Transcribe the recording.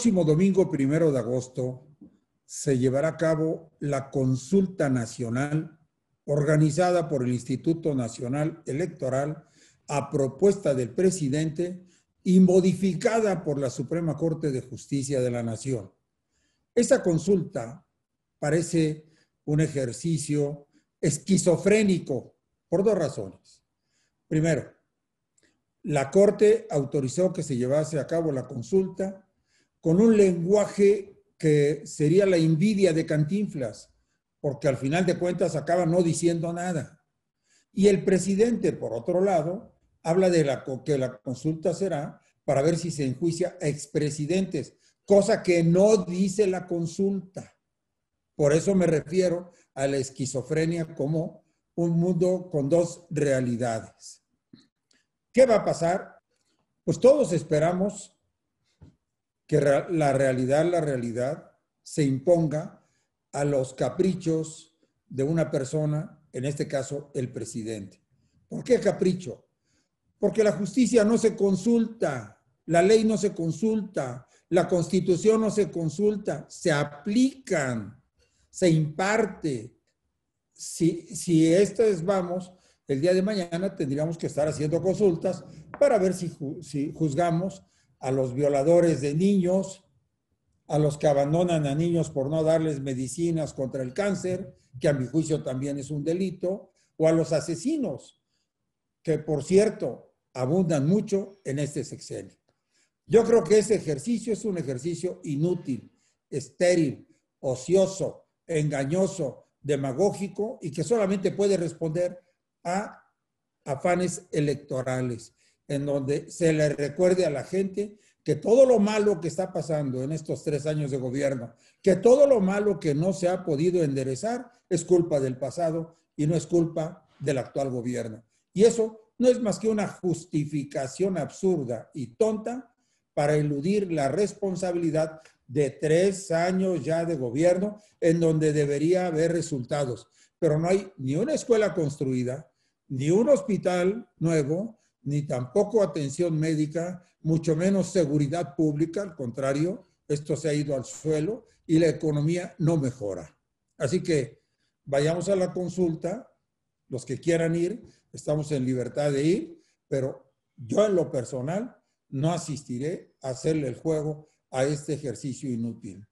próximo domingo primero de agosto se llevará a cabo la consulta nacional organizada por el Instituto Nacional Electoral a propuesta del presidente y modificada por la Suprema Corte de Justicia de la Nación. Esa consulta parece un ejercicio esquizofrénico por dos razones. Primero, la Corte autorizó que se llevase a cabo la consulta con un lenguaje que sería la envidia de Cantinflas, porque al final de cuentas acaba no diciendo nada. Y el presidente, por otro lado, habla de la, que la consulta será para ver si se enjuicia a expresidentes, cosa que no dice la consulta. Por eso me refiero a la esquizofrenia como un mundo con dos realidades. ¿Qué va a pasar? Pues todos esperamos que la realidad, la realidad se imponga a los caprichos de una persona, en este caso el presidente. ¿Por qué capricho? Porque la justicia no se consulta, la ley no se consulta, la constitución no se consulta, se aplican, se imparte. Si, si es vamos, el día de mañana tendríamos que estar haciendo consultas para ver si, si juzgamos a los violadores de niños, a los que abandonan a niños por no darles medicinas contra el cáncer, que a mi juicio también es un delito, o a los asesinos, que por cierto abundan mucho en este sexenio. Yo creo que ese ejercicio es un ejercicio inútil, estéril, ocioso, engañoso, demagógico y que solamente puede responder a afanes electorales en donde se le recuerde a la gente que todo lo malo que está pasando en estos tres años de gobierno, que todo lo malo que no se ha podido enderezar es culpa del pasado y no es culpa del actual gobierno. Y eso no es más que una justificación absurda y tonta para eludir la responsabilidad de tres años ya de gobierno en donde debería haber resultados. Pero no hay ni una escuela construida, ni un hospital nuevo, ni tampoco atención médica, mucho menos seguridad pública, al contrario, esto se ha ido al suelo y la economía no mejora. Así que vayamos a la consulta, los que quieran ir, estamos en libertad de ir, pero yo en lo personal no asistiré a hacerle el juego a este ejercicio inútil.